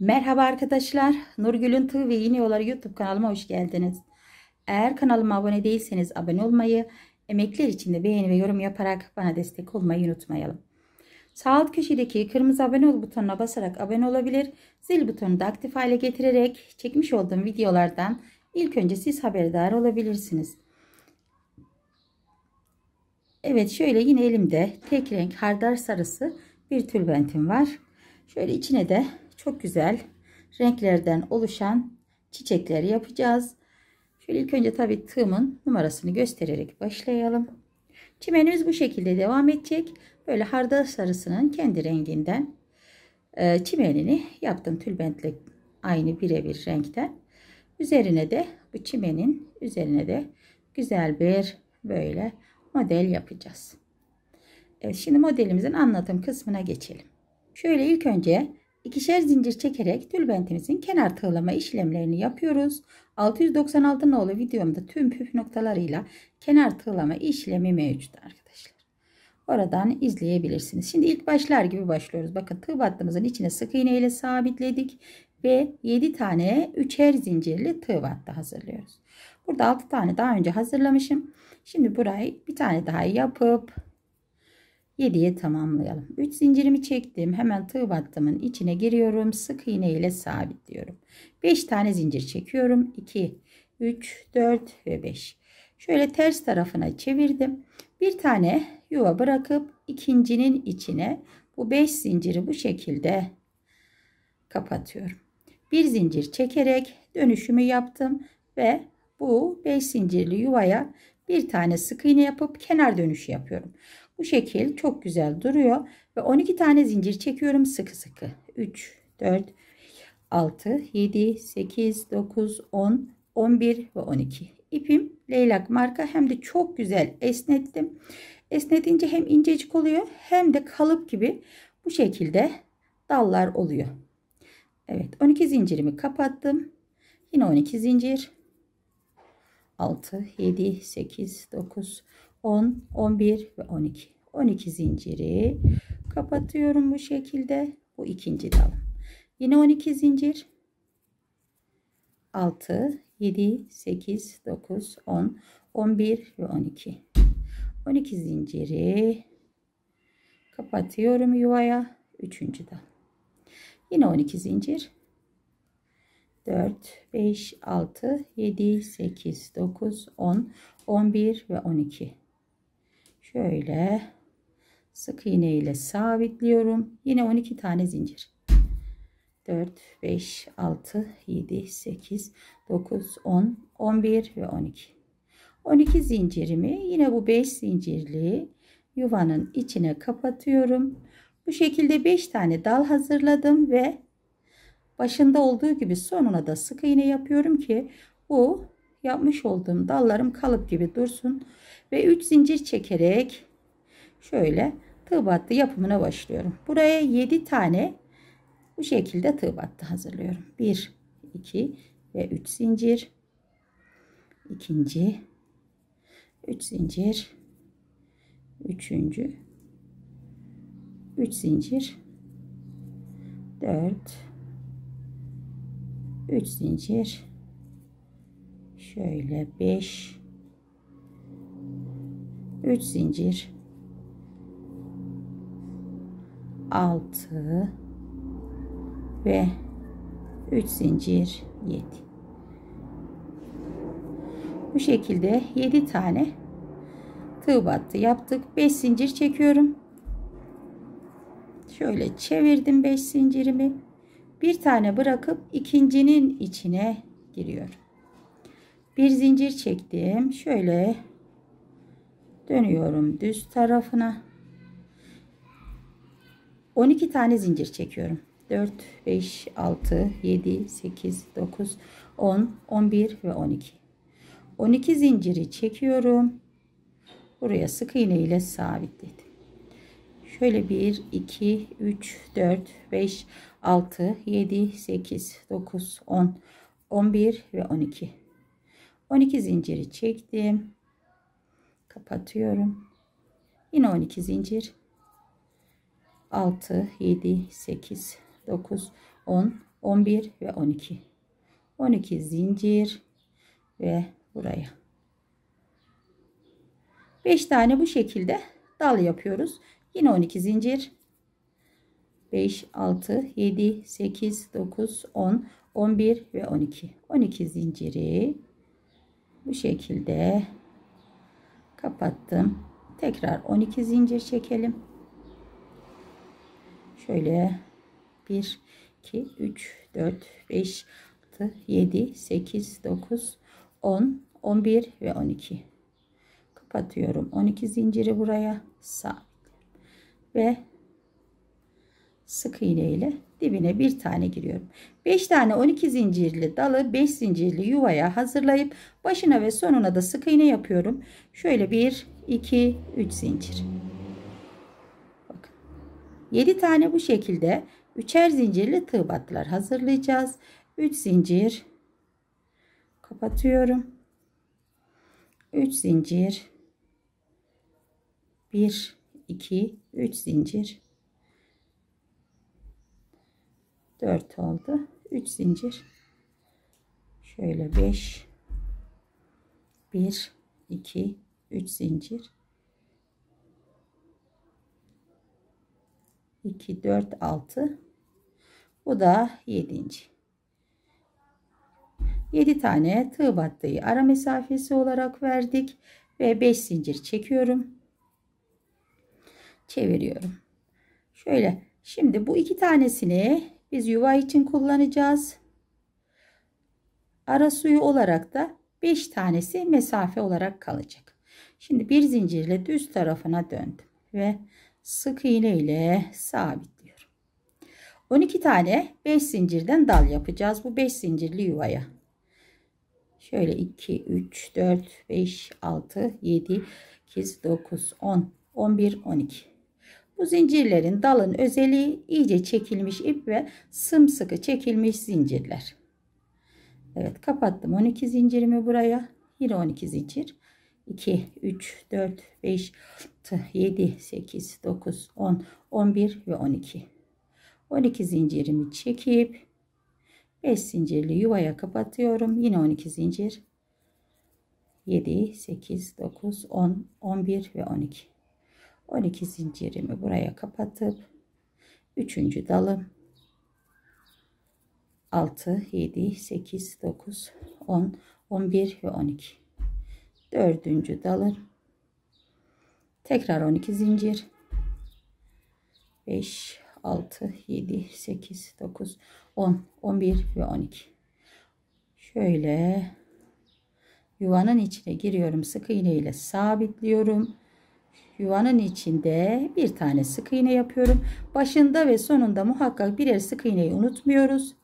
Merhaba arkadaşlar. Nurgül'ün Tığ ve İğne Yolları YouTube kanalıma hoş geldiniz. Eğer kanalıma abone değilseniz abone olmayı, emekler için de beğeni ve yorum yaparak bana destek olmayı unutmayalım. Sağ alt köşedeki kırmızı abone ol butonuna basarak abone olabilir, zil butonunu da aktif hale getirerek çekmiş olduğum videolardan ilk önce siz haberdar olabilirsiniz. Evet şöyle yine elimde tek renk hardar sarısı bir tülbentim var. Şöyle içine de çok güzel renklerden oluşan çiçekler yapacağız. Şöyle ilk önce tabii tığımın numarasını göstererek başlayalım. Çimenimiz bu şekilde devam edecek. Böyle hardal sarısının kendi renginden e, çimenini yaptım tülbentle aynı birebir renkten. Üzerine de bu çimenin üzerine de güzel bir böyle model yapacağız. Evet, şimdi modelimizin anlatım kısmına geçelim. Şöyle ilk önce İkişer zincir çekerek tülbentimizin kenar tığlama işlemlerini yapıyoruz. 696 nolu videomda tüm püf noktalarıyla kenar tığlama işlemi mevcut arkadaşlar. Oradan izleyebilirsiniz. Şimdi ilk başlar gibi başlıyoruz. Bakın tığ battığımızın içine sık iğne ile sabitledik ve 7 tane üçer zincirli tığ battı hazırlıyoruz. Burada 6 tane daha önce hazırlamışım. Şimdi burayı bir tane daha yapıp 7'ye tamamlayalım. 3 zincirimi çektim. Hemen tığ battımın içine giriyorum. Sık iğne ile sabitliyorum. 5 tane zincir çekiyorum. 2, 3, 4 ve 5. Şöyle ters tarafına çevirdim. Bir tane yuva bırakıp ikincinin içine bu 5 zinciri bu şekilde kapatıyorum. Bir zincir çekerek dönüşümü yaptım ve bu 5 zincirli yuvaya bir tane sık iğne yapıp kenar dönüşü yapıyorum. Bu şekil çok güzel duruyor. Ve 12 tane zincir çekiyorum sıkı sıkı. 3, 4, 6, 7, 8, 9, 10, 11 ve 12. İpim leylak marka hem de çok güzel esnettim. Esnetince hem incecik oluyor hem de kalıp gibi bu şekilde dallar oluyor. Evet 12 zincirimi kapattım. Yine 12 zincir. 6, 7, 8, 9, 10, 11 ve 12. 12 zinciri kapatıyorum bu şekilde. Bu ikinci dalım. Yine 12 zincir. 6, 7, 8, 9, 10, 11 ve 12. 12 zinciri kapatıyorum yuvaya. Üçüncü dal. Yine 12 zincir. 4, 5, 6, 7, 8, 9, 10, 11 ve 12 şöyle sık iğne ile sabitliyorum. Yine 12 tane zincir. 4, 5, 6, 7, 8, 9, 10, 11 ve 12. 12 zincirimi yine bu 5 zincirli yuvanın içine kapatıyorum. Bu şekilde 5 tane dal hazırladım ve başında olduğu gibi sonuna da sık iğne yapıyorum ki bu yapmış olduğum dallarım kalıp gibi dursun ve 3 zincir çekerek şöyle tığ battı yapımına başlıyorum. Buraya 7 tane bu şekilde tığ battı hazırlıyorum. 1 2 ve 3 zincir ikinci 3 zincir üçüncü 3 zincir 4 3 zincir şöyle 5 3 zincir 6 ve 3 zincir 7 bu şekilde 7 tane tığ battı yaptık 5 zincir çekiyorum şöyle çevirdim 5 zincirimi bir tane bırakıp ikincinin içine giriyorum bir zincir çektim şöyle dönüyorum düz tarafına 12 tane zincir çekiyorum 4 5 6 7 8 9 10 11 ve 12 12 zinciri çekiyorum buraya sık iğne ile sabitledim şöyle 1 2 3 4 5 6 7 8 9 10 11 ve 12 12 zinciri çektim kapatıyorum. Yine 12 zincir. 6, 7, 8, 9, 10, 11 ve 12. 12 zincir ve buraya. 5 tane bu şekilde dal yapıyoruz. Yine 12 zincir. 5, 6, 7, 8, 9, 10, 11 ve 12. 12 zinciri bu şekilde kapattım tekrar 12 zincir çekelim şöyle 1 2 3 4 5 6 7 8 9 10 11 ve 12 kapatıyorum 12 zinciri buraya sabit ve sık iğne ile dibine bir tane giriyorum. 5 tane 12 zincirli dalı 5 zincirli yuvaya hazırlayıp başına ve sonuna da sık iğne yapıyorum. Şöyle 1 2 3 zincir. Bakın. 7 tane bu şekilde üçer zincirli tığ battılar hazırlayacağız. 3 zincir kapatıyorum. 3 zincir 1 2 3 zincir 4 oldu. 3 zincir. Şöyle 5 1 2 3 zincir. 2 4 6 Bu da 7. 7 tane tığ battıyı ara mesafesi olarak verdik ve 5 zincir çekiyorum. Çeviriyorum. Şöyle Şimdi bu iki tanesini biz yuva için kullanacağız. Ara suyu olarak da 5 tanesi mesafe olarak kalacak. Şimdi bir zincirle düz tarafına döndüm ve sık iğne ile sabitliyorum. 12 tane 5 zincirden dal yapacağız bu 5 zincirli yuvaya. Şöyle 2, 3, 4, 5, 6, 7, 8, 9, 10, 11, 12. Bu zincirlerin dalın özelliği iyice çekilmiş ip ve sımsıkı çekilmiş zincirler. Evet kapattım 12 zincirimi buraya. Yine 12 zincir. 2, 3, 4, 5, 6, 7, 8, 9, 10, 11 ve 12. 12 zincirimi çekip 5 zincirli yuvaya kapatıyorum. Yine 12 zincir. 7, 8, 9, 10, 11 ve 12. 12 zincirimi buraya kapatıp 3. dalım 6 7 8 9 10 11 ve 12 4. dalım tekrar 12 zincir 5 6 7 8 9 10 11 ve 12 şöyle yuvanın içine giriyorum sık iğne ile sabitliyorum yuvanın içinde bir tane sık iğne yapıyorum. Başında ve sonunda muhakkak birer sık iğneyi unutmuyoruz.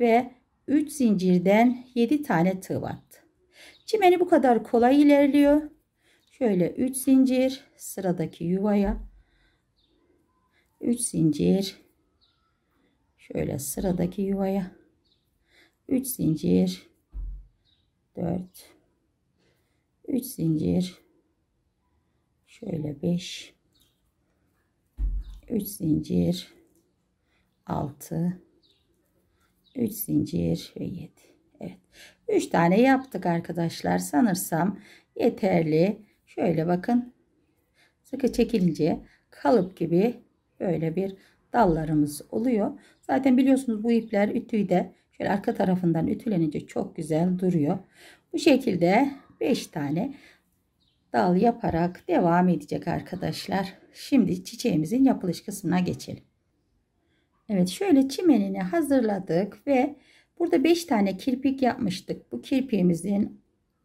Ve 3 zincirden 7 tane tığ battı. Çimeni bu kadar kolay ilerliyor. Şöyle 3 zincir sıradaki yuvaya 3 zincir şöyle sıradaki yuvaya 3 zincir 4 3 zincir şöyle 5 3 zincir 6 3 zincir ve 7 Evet 3 tane yaptık arkadaşlar sanırsam yeterli şöyle bakın sıkı çekilince kalıp gibi böyle bir dallarımız oluyor zaten biliyorsunuz bu ipler ütüyü de şöyle arka tarafından ütülenince çok güzel duruyor bu şekilde 5 tane dal yaparak devam edecek arkadaşlar. Şimdi çiçeğimizin yapılış kısmına geçelim. Evet şöyle çimenini hazırladık ve burada 5 tane kirpik yapmıştık. Bu kirpiğimizin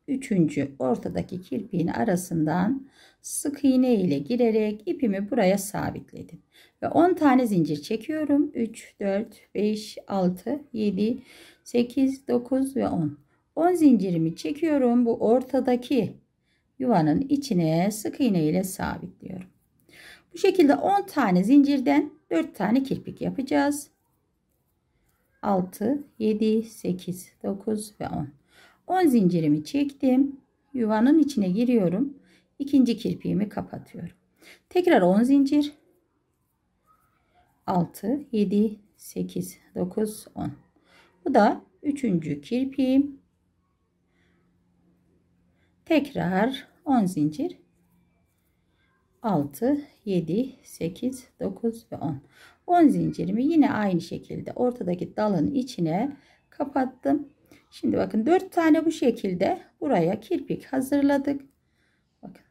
3. ortadaki kirpiğin arasından sık iğne ile girerek ipimi buraya sabitledim. Ve 10 tane zincir çekiyorum. 3, 4, 5, 6, 7, 8, 9 ve 10. 10 zincirimi çekiyorum. Bu ortadaki yuvanın içine sık iğne ile sabitliyorum. Bu şekilde 10 tane zincirden 4 tane kirpik yapacağız. 6, 7, 8, 9 ve 10. 10 zincirimi çektim. Yuvanın içine giriyorum. İkinci kirpiğimi kapatıyorum. Tekrar 10 zincir. 6, 7, 8, 9, 10. Bu da üçüncü kirpiğim tekrar 10 zincir 6 7 8 9 ve 10 10 zincirimi yine aynı şekilde ortadaki dalın içine kapattım şimdi bakın 4 tane bu şekilde buraya kirpik hazırladık bakın.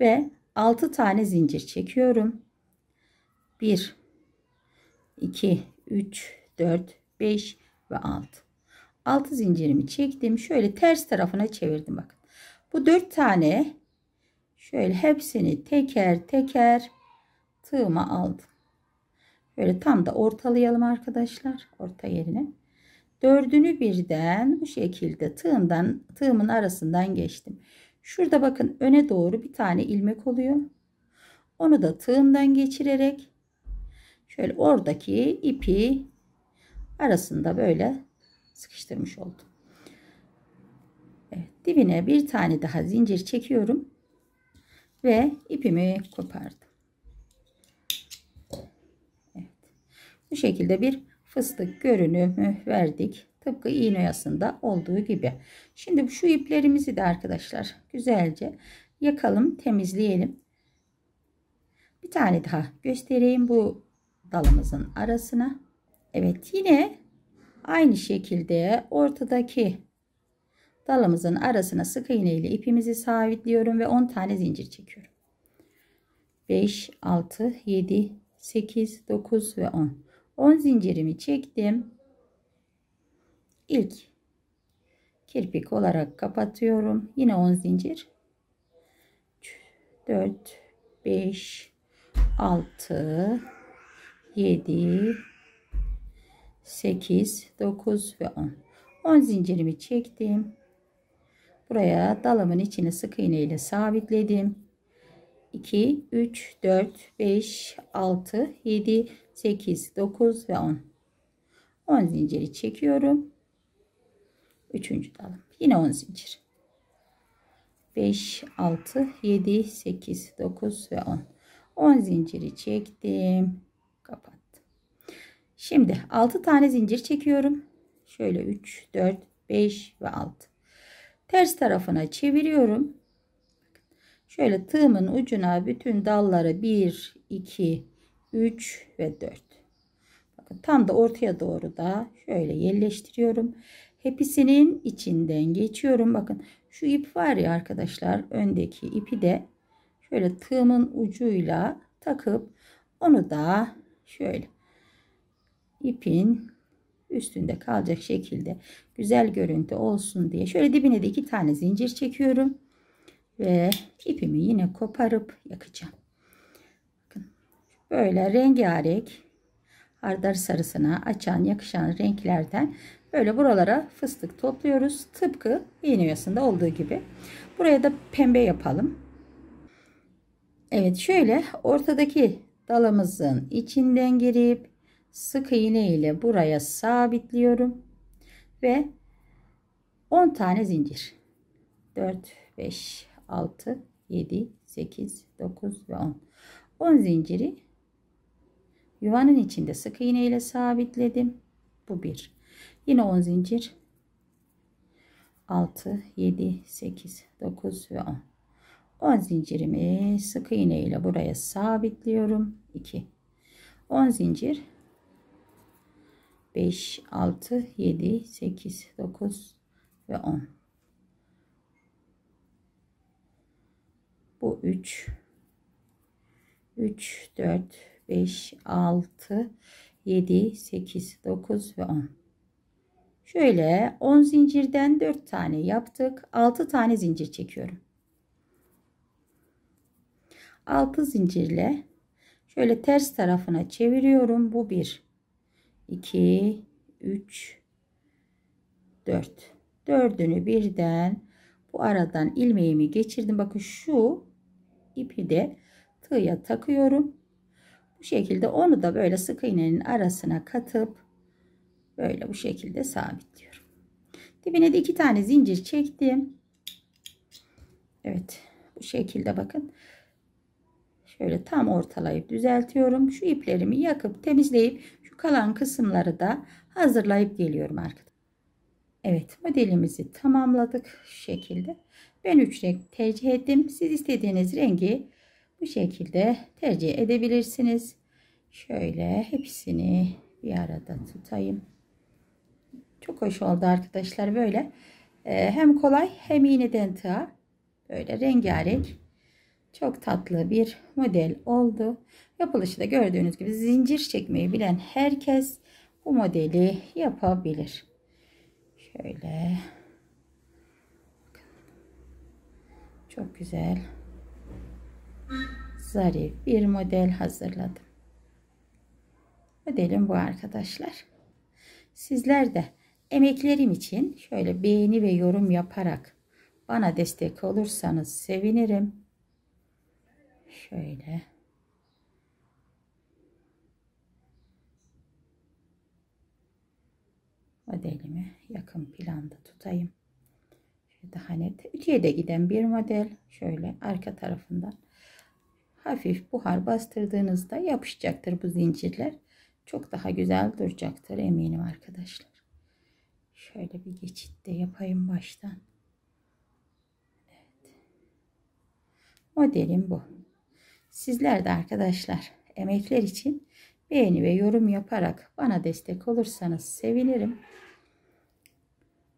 ve 6 tane zincir çekiyorum 1 2 3 4 5 ve 6 altı zincirimi çektim. Şöyle ters tarafına çevirdim bakın. Bu dört tane şöyle hepsini teker teker tığıma aldım. Böyle tam da ortalayalım arkadaşlar. Orta yerine. Dördünü birden bu şekilde tığımdan tığımın arasından geçtim. Şurada bakın öne doğru bir tane ilmek oluyor. Onu da tığımdan geçirerek şöyle oradaki ipi arasında böyle sıkıştırmış oldum. Evet, dibine bir tane daha zincir çekiyorum ve ipimi kopardım. Evet. Bu şekilde bir fıstık görünümü verdik. Tıpkı iğne oyasında olduğu gibi. Şimdi şu iplerimizi de arkadaşlar güzelce yakalım, temizleyelim. Bir tane daha göstereyim bu dalımızın arasına. Evet yine Aynı şekilde ortadaki dalımızın arasına sık iğne ile ipimizi sabitliyorum ve 10 tane zincir çekiyorum. 5, 6, 7, 8, 9 ve 10. 10 zincirimi çektim. İlk kirpik olarak kapatıyorum. Yine 10 zincir. 4, 5, 6, 7, 8 9 ve 10 10 zincirimi çektim buraya dalımın içine sık iğne ile sabitledim 2 3 4 5 6 7 8 9 ve 10 10 zinciri çekiyorum 3. dalım yine 10 zincir 5 6 7 8 9 ve 10 10 zinciri çektim Şimdi 6 tane zincir çekiyorum. Şöyle 3, 4, 5 ve 6. Ters tarafına çeviriyorum. Şöyle tığımın ucuna bütün dalları 1, 2, 3 ve 4. Bakın tam da ortaya doğru da şöyle yerleştiriyorum. Hepsinin içinden geçiyorum. Bakın şu ip var ya arkadaşlar öndeki ipi de şöyle tığımın ucuyla takıp onu da şöyle ipin üstünde kalacak şekilde güzel görüntü olsun diye şöyle dibine de iki tane zincir çekiyorum ve ipimi yine koparıp yakacağım. Bakın böyle rengarenk hardar sarısına açan yakışan renklerden böyle buralara fıstık topluyoruz. Tıpkı iğne yasında olduğu gibi. Buraya da pembe yapalım. Evet şöyle ortadaki dalımızın içinden girip sık iğne ile buraya sabitliyorum ve 10 tane zincir 4 5 6 7 8 9 ve 10 10 zinciri yuvanın içinde sık iğne ile sabitledim bu bir yine 10 zincir 6 7 8 9 ve 10 10 zincirimi sık iğne ile buraya sabitliyorum 2 10 zincir 5, 6, 7, 8, 9 ve 10. Bu 3. 3, 4, 5, 6, 7, 8, 9 ve 10. Şöyle 10 zincirden 4 tane yaptık. 6 tane zincir çekiyorum. 6 zincirle şöyle ters tarafına çeviriyorum. Bu 1. 2, 3, 4. Dördünü birden bu aradan ilmeğimi geçirdim. Bakın şu ipi de tığa takıyorum. Bu şekilde onu da böyle sık iğnenin arasına katıp böyle bu şekilde sabitliyorum. Dibine de iki tane zincir çektim. Evet bu şekilde bakın. Şöyle tam ortalayıp düzeltiyorum. Şu iplerimi yakıp temizleyip kalan kısımları da hazırlayıp geliyorum arkadaşlar. Evet modelimizi tamamladık şu şekilde. Ben 3 renk tercih ettim. Siz istediğiniz rengi bu şekilde tercih edebilirsiniz. Şöyle hepsini bir arada tutayım. Çok hoş oldu arkadaşlar böyle. Ee, hem kolay hem iğneden tığa böyle rengarenk çok tatlı bir model oldu. Yapılışı da gördüğünüz gibi zincir çekmeyi bilen herkes bu modeli yapabilir. Şöyle. Çok güzel. Zarif bir model hazırladım. Modelim bu arkadaşlar. Sizler de emeklerim için şöyle beğeni ve yorum yaparak bana destek olursanız sevinirim. Şöyle. Modelimi yakın planda tutayım. Daha hani net. Ütüye de giden bir model. Şöyle arka tarafından hafif buhar bastırdığınızda yapışacaktır bu zincirler. Çok daha güzel duracaktır eminim arkadaşlar. Şöyle bir geçit de yapayım baştan. Evet. Modelim bu. Sizler de arkadaşlar emekler için beğeni ve yorum yaparak bana destek olursanız sevinirim.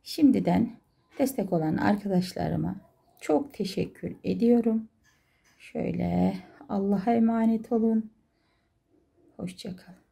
Şimdiden destek olan arkadaşlarıma çok teşekkür ediyorum. Şöyle Allah'a emanet olun. Hoşçakalın.